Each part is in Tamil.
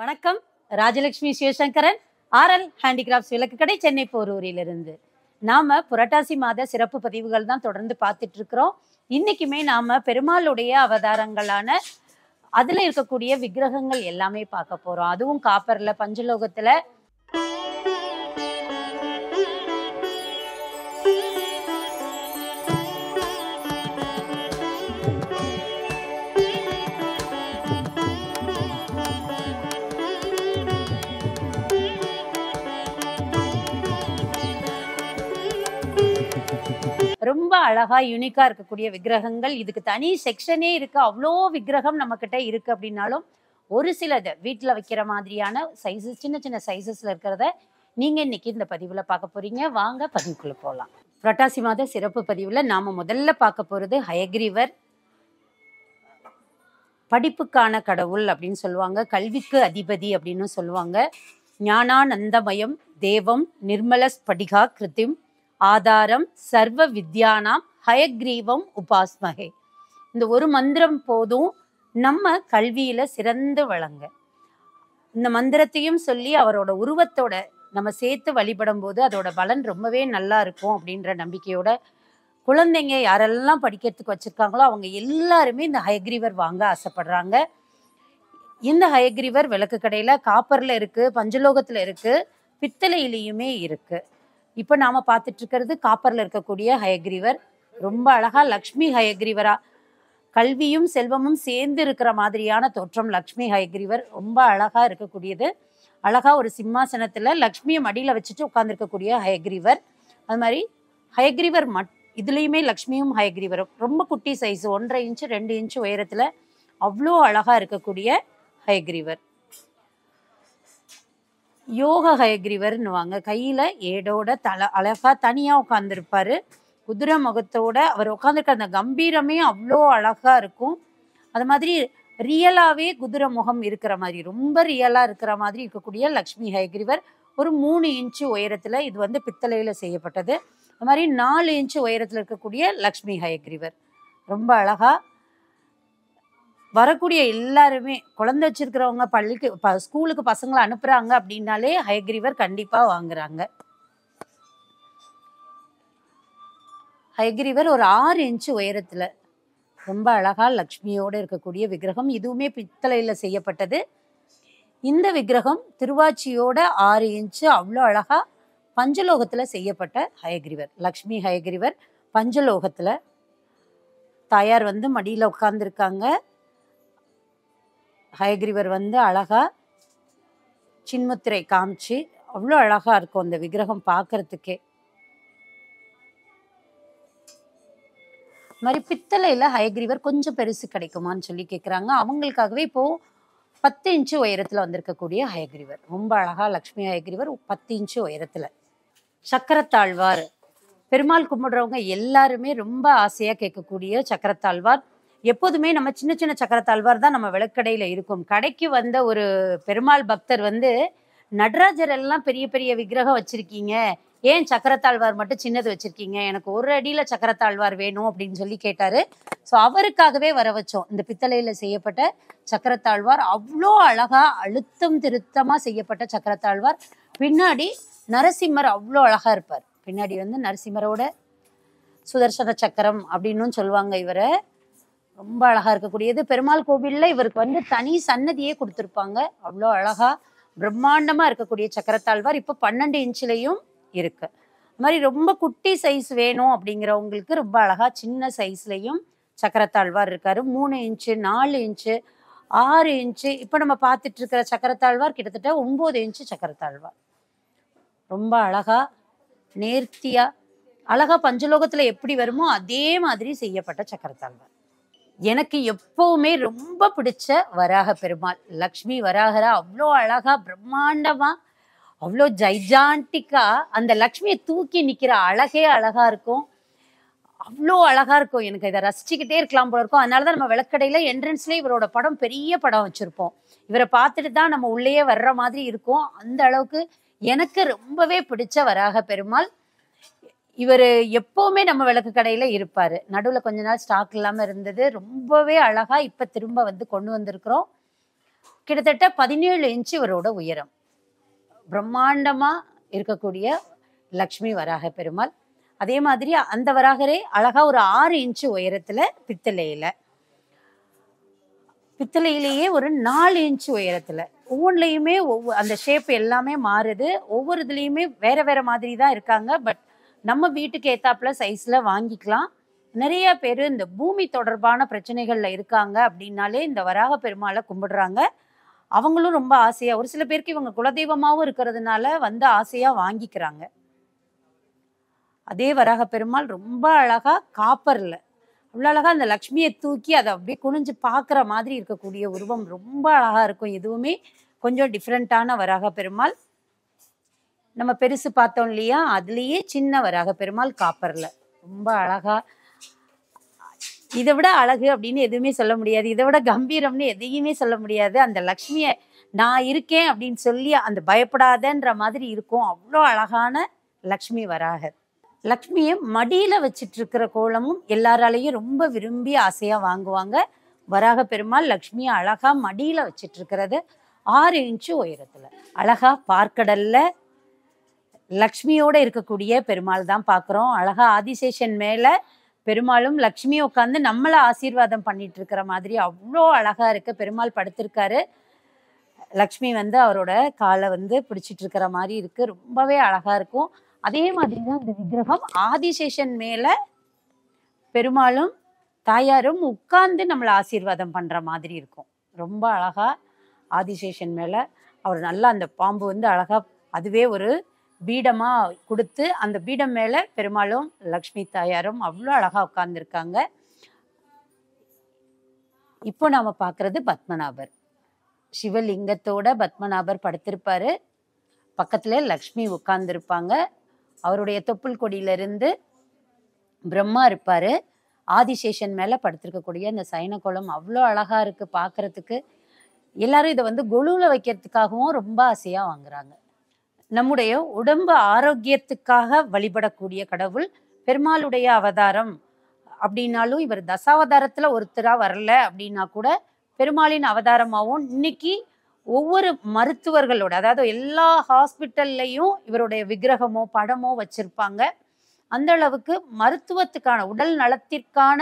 வணக்கம் ராஜலட்சுமி சிவசங்கரன் ஆர்எல் ஹேண்டிகிராஃப்ட்ஸ் விளக்கு கடை சென்னை போரூரிலிருந்து நாம் புரட்டாசி மாத சிறப்பு பதிவுகள் தான் தொடர்ந்து பார்த்துட்டு இருக்கிறோம் இன்றைக்குமே நாம் பெருமாளுடைய அவதாரங்களான அதில் இருக்கக்கூடிய விக்கிரகங்கள் எல்லாமே பார்க்க போகிறோம் அதுவும் காப்பரில் பஞ்சலோகத்தில் ரொம்ப அழகா யூனிக்கா இருக்கக்கூடிய விக்கிரகங்கள் இதுக்கு தனி செக்ஷனே இருக்கு அவ்வளோ விக்கிரகம் நம்ம கிட்ட இருக்கு அப்படின்னாலும் ஒரு சிலது வீட்டில் வைக்கிற மாதிரியான சைஸஸ் சின்ன சின்ன சைஸஸ்ல இருக்கிறத நீங்க இன்னைக்கு இந்த பதிவில் பார்க்க போறீங்க வாங்க பதிவுக்குள்ள போகலாம் புரட்டாசி மாத சிறப்பு பதிவில் நாம் முதல்ல பார்க்க போகிறது ஹயக்ரீவர் படிப்புக்கான கடவுள் அப்படின்னு சொல்லுவாங்க கல்விக்கு அதிபதி அப்படின்னு சொல்லுவாங்க ஞானானந்தமயம் தேவம் நிர்மல ஸ்படிகா கிருத்திம் ஆதாரம் சர்வ வித்யானாம் ஹயக்ரீவம் உபாஸ்மகே இந்த ஒரு மந்திரம் போதும் நம்ம கல்வியில சிறந்து வழங்க இந்த மந்திரத்தையும் சொல்லி அவரோட உருவத்தோட நம்ம சேர்த்து வழிபடும் போது அதோட பலன் ரொம்பவே நல்லா இருக்கும் அப்படின்ற நம்பிக்கையோட குழந்தைங்க யாரெல்லாம் படிக்கிறதுக்கு வச்சுருக்காங்களோ அவங்க எல்லாருமே இந்த ஹயக்ரீவர் வாங்க ஆசைப்படுறாங்க இந்த ஹயக்ரீவர் விளக்கு கடையில் காப்பரில் இருக்குது பஞ்சலோகத்தில் இருக்குது பித்தளையிலையுமே இருக்குது இப்போ நாம் பார்த்துட்டு இருக்கிறது காப்பரில் இருக்கக்கூடிய ஹயக்ரீவர் ரொம்ப அழகாக லக்ஷ்மி ஹயக்ரீவரா கல்வியும் செல்வமும் சேர்ந்து இருக்கிற மாதிரியான தோற்றம் லக்ஷ்மி ஹயக்ரீவர் ரொம்ப அழகாக இருக்கக்கூடியது அழகாக ஒரு சிம்மாசனத்தில் லக்ஷ்மியை மடியில் வச்சுட்டு உட்காந்துருக்கக்கூடிய ஹயக்ரீவர் அது மாதிரி ஹயக்ரீவர் மட் இதுலேயுமே லக்ஷ்மியும் ஹயக்ரீவரும் ரொம்ப குட்டி சைஸ் ஒன்றரை இன்ச்சு ரெண்டு இன்ச்சு உயரத்தில் அவ்வளோ அழகாக இருக்கக்கூடிய ஹயக்ரீவர் யோக ஹயக்ரீவர்னுவாங்க கையில் ஏடோட தல அழகாக தனியாக உட்காந்துருப்பார் குதிரை முகத்தோட அவர் உட்காந்துருக்க அந்த கம்பீரமே அவ்வளோ அழகாக இருக்கும் அது மாதிரி ரியலாகவே குதிரை முகம் இருக்கிற மாதிரி ரொம்ப ரியலாக இருக்கிற மாதிரி இருக்கக்கூடிய லக்ஷ்மி ஹயக்ரீவர் ஒரு மூணு இன்ச்சு உயரத்தில் இது வந்து பித்தளையில் செய்யப்பட்டது அது மாதிரி நாலு இன்ச்சு உயரத்தில் இருக்கக்கூடிய லக்ஷ்மி ஹயக்ரீவர் ரொம்ப அழகாக வரக்கூடிய எல்லாருமே குழந்தை வச்சிருக்கிறவங்க பள்ளிக்கு ஸ்கூலுக்கு பசங்களை அனுப்புகிறாங்க அப்படின்னாலே ஹைக்ரீவர் கண்டிப்பாக வாங்குறாங்க ஹைக்ரீவர் ஒரு ஆறு இன்ச்சு உயரத்தில் ரொம்ப அழகாக லக்ஷ்மியோடு இருக்கக்கூடிய விக்கிரகம் இதுவுமே பித்தளையில் செய்யப்பட்டது இந்த விக்கிரகம் திருவாச்சியோட ஆறு இன்ச்சு அவ்வளோ அழகாக பஞ்சலோகத்தில் செய்யப்பட்ட ஹயகிரிவர் லக்ஷ்மி ஹயகிரிவர் பஞ்சலோகத்தில் தாயார் வந்து மடியில் உட்காந்துருக்காங்க ஹயக்ரிவர் வந்து அழகாக சின்முத்திரை காமிச்சு அவ்வளோ அழகாக இருக்கும் அந்த விக்கிரகம் பார்க்கறதுக்கே மாதிரி பித்தளையில் ஹயக்ரிவர் கொஞ்சம் பெருசு கிடைக்குமான்னு சொல்லி கேட்குறாங்க அவங்களுக்காகவே இப்போது பத்து இன்ச்சு உயரத்தில் வந்திருக்கக்கூடிய ஹயக்ரிவர் ரொம்ப அழகாக லக்ஷ்மி ஹயக்ரிவர் பத்து இன்ச்சு உயரத்தில் சக்கரத்தாழ்வார் பெருமாள் கும்பிடுறவங்க எல்லாருமே ரொம்ப ஆசையாக கேட்கக்கூடிய சக்கரத்தாழ்வார் எப்போதுமே நம்ம சின்ன சின்ன சக்கரத்தாழ்வார் தான் நம்ம விளக்கடையில் இருக்கும் கடைக்கு வந்த ஒரு பெருமாள் பக்தர் வந்து நடராஜர் எல்லாம் பெரிய பெரிய விக்கிரகம் வச்சிருக்கீங்க ஏன் சக்கரத்தாழ்வார் மட்டும் சின்னது வச்சிருக்கீங்க எனக்கு ஒரு அடியில் சக்கரத்தாழ்வார் வேணும் அப்படின்னு சொல்லி கேட்டாரு ஸோ அவருக்காகவே வர வச்சோம் இந்த பித்தளையில் செய்யப்பட்ட சக்கரத்தாழ்வார் அவ்வளோ அழகாக அழுத்தம் திருத்தமாக செய்யப்பட்ட சக்கரத்தாழ்வார் பின்னாடி நரசிம்மர் அவ்வளோ அழகாக இருப்பார் பின்னாடி வந்து நரசிம்மரோட சுதர்சன சக்கரம் அப்படின்னு சொல்லுவாங்க இவரை ரொம்ப அழகாக இருக்கக்கூடியது பெருமாள் கோவிலில் இவருக்கு வந்து தனி சன்னதியே கொடுத்துருப்பாங்க அவ்வளோ அழகாக பிரம்மாண்டமாக இருக்கக்கூடிய சக்கரத்தாழ்வார் இப்போ பன்னெண்டு இன்ச்சிலையும் இருக்கு அது மாதிரி ரொம்ப குட்டி சைஸ் வேணும் அப்படிங்கிறவங்களுக்கு ரொம்ப அழகாக சின்ன சைஸ்லையும் சக்கரத்தாழ்வார் இருக்கார் மூணு இன்ச்சு நாலு இன்ச்சு ஆறு இன்ச்சு இப்போ நம்ம பார்த்துட்டு இருக்கிற சக்கரத்தாழ்வார் கிட்டத்தட்ட ஒம்பது இன்ச்சு சக்கரத்தாழ்வார் ரொம்ப அழகா நேர்த்தியாக அழகாக பஞ்சலோகத்தில் எப்படி வருமோ அதே மாதிரி செய்யப்பட்ட சக்கரத்தாழ்வார் எனக்கு எப்பவுமே ரொம்ப பிடிச்ச வராக பெருமாள் லக்ஷ்மி வராகரா அவ்வளோ அழகாக பிரம்மாண்டமாக அவ்வளோ ஜைஜாண்டிக்காக அந்த லக்ஷ்மியை தூக்கி நிற்கிற அழகே அழகாக இருக்கும் அவ்வளோ அழகாக இருக்கும் எனக்கு இதை ரசிச்சுக்கிட்டே இருக்கலாம் போல இருக்கும் அதனால தான் நம்ம விளக்கடையில் என்ட்ரன்ஸ்லேயே இவரோட படம் பெரிய படம் வச்சுருப்போம் இவரை பார்த்துட்டு தான் நம்ம உள்ளேயே வர்ற மாதிரி இருக்கும் அந்த அளவுக்கு எனக்கு ரொம்பவே பிடிச்ச வராக பெருமாள் இவர் எப்போவுமே நம்ம விளக்கு கடையில் இருப்பார் நடுவில் கொஞ்ச நாள் ஸ்டாக் இல்லாமல் இருந்தது ரொம்பவே அழகாக இப்போ திரும்ப வந்து கொண்டு வந்திருக்கிறோம் கிட்டத்தட்ட பதினேழு இன்ச்சு இவரோட உயரம் பிரம்மாண்டமாக இருக்கக்கூடிய லக்ஷ்மி வராக பெருமாள் அதே மாதிரி அந்த வராகரே அழகாக ஒரு ஆறு இன்ச்சு உயரத்தில் பித்தளையில் பித்தளையிலேயே ஒரு நாலு இன்ச்சு உயரத்தில் ஒவ்வொன்றுலேயுமே ஒவ்வொரு அந்த ஷேப் எல்லாமே மாறுது ஒவ்வொரு இதுலேயுமே வேறு வேறு மாதிரி தான் இருக்காங்க பட் நம்ம வீட்டுக்கு ஏத்தாப்புல சைஸ்ல வாங்கிக்கலாம் நிறைய பேர் இந்த பூமி தொடர்பான பிரச்சனைகள்ல இருக்காங்க அப்படின்னாலே இந்த வராக பெருமாளை கும்பிடுறாங்க அவங்களும் ரொம்ப ஆசையா ஒரு சில பேருக்கு இவங்க குலதெய்வமாகவும் இருக்கிறதுனால வந்து ஆசையா வாங்கிக்கிறாங்க அதே வராக பெருமாள் ரொம்ப அழகா காப்பர்ல அவ்வளோ அழகா அந்த லக்ஷ்மியை தூக்கி அதை அப்படியே குனிஞ்சு பார்க்குற மாதிரி இருக்கக்கூடிய உருவம் ரொம்ப அழகா இருக்கும் எதுவுமே கொஞ்சம் டிஃப்ரெண்ட்டான வராக பெருமாள் நம்ம பெருசு பார்த்தோம் இல்லையா அதுலேயே சின்னவராக பெருமாள் காப்பரில் ரொம்ப அழகா இதை விட அழகு அப்படின்னு எதுவுமே சொல்ல முடியாது இதை விட கம்பீரம்னு எதையுமே சொல்ல முடியாது அந்த லக்ஷ்மியை நான் இருக்கேன் அப்படின்னு சொல்லி அந்த பயப்படாதன்ற மாதிரி இருக்கும் அவ்வளோ அழகான லக்ஷ்மி வராக லக்ஷ்மியை மடியில் வச்சுட்டு இருக்கிற கோலமும் எல்லாராலையும் ரொம்ப விரும்பி ஆசையாக வாங்குவாங்க வராக பெருமாள் லக்ஷ்மியை அழகாக மடியில் இருக்கிறது ஆறு இன்ச்சு உயரத்தில் அழகாக பார்க்கடலில் லக்ஷ்மியோட இருக்கக்கூடிய பெருமாள் தான் பார்க்குறோம் அழகா ஆதிசேஷன் மேலே பெருமாளும் லக்ஷ்மி உட்காந்து நம்மளை ஆசீர்வாதம் பண்ணிட்டு இருக்கிற மாதிரி அவ்வளோ அழகா இருக்கு பெருமாள் படுத்திருக்காரு லக்ஷ்மி வந்து அவரோட காலை வந்து பிடிச்சிட்டு இருக்கிற மாதிரி இருக்கு ரொம்பவே அழகா இருக்கும் அதே மாதிரி தான் இந்த விக்கிரகம் ஆதிசேஷன் மேல பெருமாளும் தாயாரும் உட்கார்ந்து நம்மளை ஆசீர்வாதம் பண்ற மாதிரி இருக்கும் ரொம்ப அழகா ஆதிசேஷன் மேல அவர் நல்லா அந்த பாம்பு வந்து அழகா அதுவே ஒரு பீடமாக கொடுத்து அந்த பீடம் மேலே பெருமாளும் லக்ஷ்மி தாயாரும் அவ்வளோ அழகாக உட்கார்ந்துருக்காங்க இப்போ நாம் பார்க்குறது பத்மநாபர் சிவலிங்கத்தோட பத்மநாபர் படுத்திருப்பாரு பக்கத்தில் லக்ஷ்மி உட்கார்ந்துருப்பாங்க அவருடைய தொப்புள் கொடியிலிருந்து பிரம்மா இருப்பார் ஆதிசேஷன் மேலே படுத்திருக்கக்கூடிய அந்த சைனகுளம் அவ்வளோ அழகாக இருக்குது பார்க்குறதுக்கு எல்லாரும் இதை வந்து கொலுவில் வைக்கிறதுக்காகவும் ரொம்ப ஆசையாக வாங்குறாங்க நம்முடைய உடம்பு ஆரோக்கியத்துக்காக வழிபடக்கூடிய கடவுள் பெருமாளுடைய அவதாரம் அப்படின்னாலும் இவர் தசாவதாரத்துல ஒருத்தரா வரல அப்படின்னா கூட பெருமாளின் அவதாரமாகவும் இன்னைக்கு ஒவ்வொரு மருத்துவர்களோட அதாவது எல்லா ஹாஸ்பிட்டல்லையும் இவருடைய விக்கிரகமோ படமோ வச்சிருப்பாங்க அந்த அளவுக்கு மருத்துவத்துக்கான உடல் நலத்திற்கான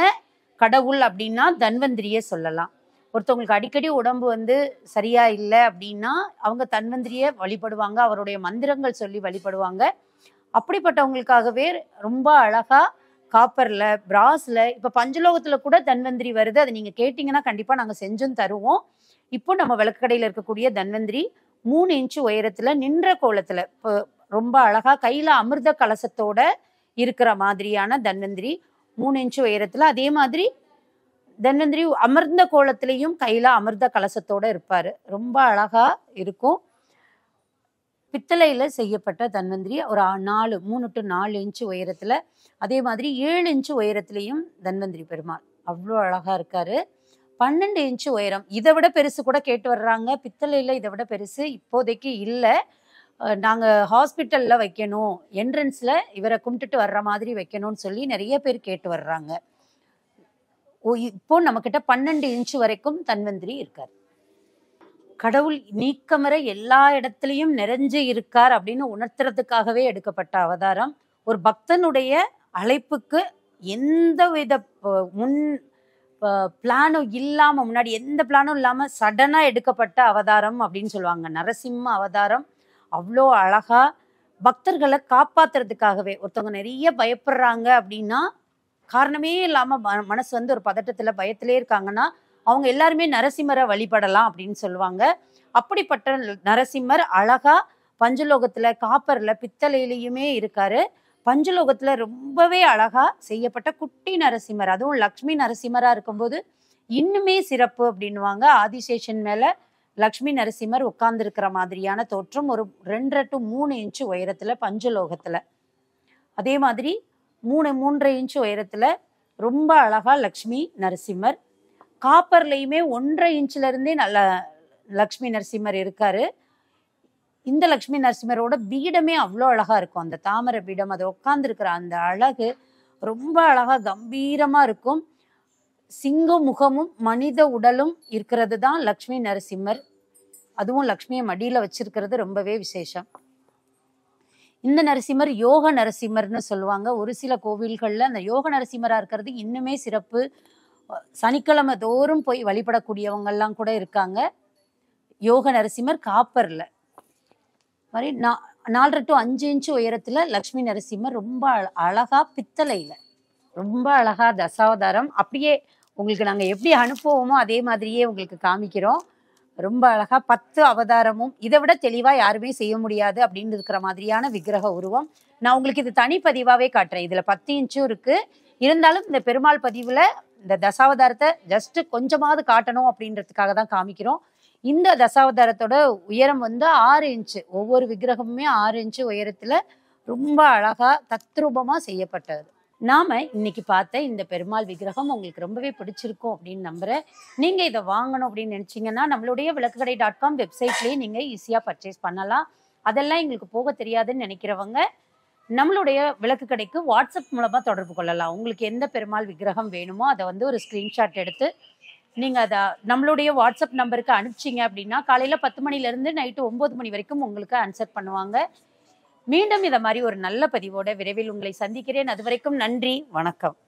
கடவுள் அப்படின்னா தன்வந்திரியை சொல்லலாம் ஒருத்தவங்களுக்கு அடிக்கடி உடம்பு வந்து சரியா இல்லை அப்படின்னா அவங்க தன்வந்திரியை வழிபடுவாங்க அவருடைய மந்திரங்கள் சொல்லி வழிபடுவாங்க அப்படிப்பட்டவங்களுக்காகவே ரொம்ப அழகா காப்பரில் பிராஸ்ல இப்போ பஞ்சலோகத்தில் கூட தன்வந்திரி வருது அதை நீங்கள் கேட்டிங்கன்னா கண்டிப்பாக நாங்கள் செஞ்சும் தருவோம் இப்போ நம்ம விளக்கு கடையில இருக்கக்கூடிய தன்வந்திரி மூணு இன்ச்சு உயரத்தில் நின்ற கோலத்தில் இப்போ ரொம்ப அழகாக கையில் அமிர்த கலசத்தோட இருக்கிற மாதிரியான தன்வந்திரி மூணு இன்ச்சு உயரத்தில் அதே மாதிரி தன்வந்திரி அமர்ந்த கோலத்திலையும் கையில் அமிர்த கலசத்தோடு இருப்பார் ரொம்ப அழகாக இருக்கும் பித்தளையில் செய்யப்பட்ட தன்வந்திரி ஒரு நாலு மூணு டு நாலு இன்ச்சு உயரத்தில் அதே மாதிரி ஏழு இன்ச்சு உயரத்துலேயும் தன்வந்திரி பெருமாள் அவ்வளோ அழகாக இருக்கார் பன்னெண்டு இன்ச்சு உயரம் இதை விட பெருசு கூட கேட்டு வர்றாங்க பித்தளையில் இதை விட பெருசு இப்போதைக்கு இல்லை நாங்கள் ஹாஸ்பிட்டலில் வைக்கணும் என்ட்ரன்ஸில் இவரை கும்பிட்டுட்டு வர்ற மாதிரி வைக்கணும்னு சொல்லி நிறைய பேர் கேட்டு வர்றாங்க இப்போ நம்ம கிட்ட பன்னெண்டு இன்ச்சு வரைக்கும் தன்வந்திரி இருக்கார் கடவுள் நீக்கமர எல்லா இடத்துலையும் நிறைஞ்சு இருக்கார் அப்படின்னு உணர்த்துறதுக்காகவே எடுக்கப்பட்ட அவதாரம் ஒரு பக்தனுடைய அழைப்புக்கு எந்த வித முன் பிளானும் இல்லாமல் முன்னாடி எந்த பிளானும் இல்லாமல் சடனாக எடுக்கப்பட்ட அவதாரம் அப்படின்னு சொல்லுவாங்க நரசிம்ம அவதாரம் அவ்வளோ அழகாக பக்தர்களை காப்பாத்துறதுக்காகவே ஒருத்தவங்க நிறைய பயப்படுறாங்க அப்படின்னா காரணமே இல்லாமல் மனசு வந்து ஒரு பதட்டத்தில் பயத்திலே இருக்காங்கன்னா அவங்க எல்லாருமே நரசிம்மரை வழிபடலாம் அப்படின்னு சொல்லுவாங்க அப்படிப்பட்ட நரசிம்மர் அழகா பஞ்சலோகத்துல காப்பர்ல பித்தளையிலையுமே இருக்காரு பஞ்சலோகத்துல ரொம்பவே அழகா செய்யப்பட்ட குட்டி நரசிம்மர் அதுவும் லக்ஷ்மி நரசிம்மரா இருக்கும்போது இன்னுமே சிறப்பு அப்படின்வாங்க ஆதிசேஷன் மேல லக்ஷ்மி நரசிம்மர் உட்கார்ந்துருக்கிற மாதிரியான தோற்றம் ஒரு ரெண்டரை டு மூணு இன்ச்சு உயரத்துல பஞ்சலோகத்துல அதே மாதிரி மூணு மூன்றரை இன்ச்சு உயரத்தில் ரொம்ப அழகாக லக்ஷ்மி நரசிம்மர் காப்பர்லேயுமே ஒன்றரை இன்ச்சிலருந்தே நல்ல லக்ஷ்மி நரசிம்மர் இருக்கார் இந்த லக்ஷ்மி நரசிம்மரோட பீடமே அவ்வளோ அழகாக இருக்கும் அந்த தாமரை பீடம் அது உட்காந்துருக்கிற அந்த அழகு ரொம்ப அழகாக கம்பீரமாக இருக்கும் சிங்க முகமும் மனித உடலும் இருக்கிறது தான் லக்ஷ்மி நரசிம்மர் அதுவும் லக்ஷ்மியை மடியில் வச்சிருக்கிறது ரொம்பவே விசேஷம் இந்த நரசிம்மர் யோக நரசிம்மர்னு சொல்லுவாங்க ஒரு சில கோவில்களில் அந்த யோக நரசிம்மராக இருக்கிறது இன்னுமே சிறப்பு சனிக்கிழமை தோறும் போய் வழிபடக்கூடியவங்கள்லாம் கூட இருக்காங்க யோக நரசிம்மர் காப்பரில் மாதிரி நா நாலரை டு அஞ்சு இன்ச்சு உயரத்தில் லக்ஷ்மி நரசிம்மர் ரொம்ப அழகாக பித்தளையில் ரொம்ப அழகாக தசாவதாரம் அப்படியே உங்களுக்கு நாங்கள் எப்படி அனுப்புவோமோ அதே மாதிரியே உங்களுக்கு காமிக்கிறோம் ரொம்ப அழகாக பத்து அவதாரமும் இதை விட தெளிவாக யாருமே செய்ய முடியாது அப்படின்னு இருக்கிற மாதிரியான விக்கிரக உருவம் நான் உங்களுக்கு இது தனிப்பதிவாகவே காட்டுறேன் இதில் பத்து இன்ச்சும் இருக்குது இருந்தாலும் இந்த பெருமாள் பதிவில் இந்த தசாவதாரத்தை ஜஸ்ட்டு கொஞ்சமாவது காட்டணும் அப்படின்றதுக்காக தான் காமிக்கிறோம் இந்த தசாவதாரத்தோட உயரம் வந்து ஆறு இன்ச்சு ஒவ்வொரு விக்கிரகமுமே ஆறு இன்ச்சு உயரத்தில் ரொம்ப அழகாக தத்ரூபமாக செய்யப்பட்டது நாம இன்னைக்கு பார்த்த இந்த பெருமாள் விக்கிரகம் உங்களுக்கு ரொம்பவே பிடிச்சிருக்கும் அப்படின்னு நம்புகிறேன் நீங்கள் இதை வாங்கணும் அப்படின்னு நினைச்சீங்கன்னா நம்மளுடைய விளக்குகடை டாட் காம் வெப்சைட்லயே நீங்கள் ஈஸியாக பர்ச்சேஸ் பண்ணலாம் அதெல்லாம் எங்களுக்கு போக தெரியாதுன்னு நினைக்கிறவங்க நம்மளுடைய விளக்கு கடைக்கு வாட்ஸ்அப் மூலமாக தொடர்பு கொள்ளலாம் உங்களுக்கு எந்த பெருமாள் விக்கிரகம் வேணுமோ அதை வந்து ஒரு ஸ்கிரீன்ஷாட் எடுத்து நீங்கள் அதை நம்மளுடைய வாட்ஸ்அப் நம்பருக்கு அனுப்பிச்சிங்க அப்படின்னா காலையில் பத்து இருந்து நைட்டு ஒம்பது மணி வரைக்கும் உங்களுக்கு ஆன்சர் பண்ணுவாங்க மீண்டும் இதை மாதிரி ஒரு நல்ல பதிவோட விரைவில் உங்களை சந்திக்கிறேன் அதுவரைக்கும் நன்றி வணக்கம்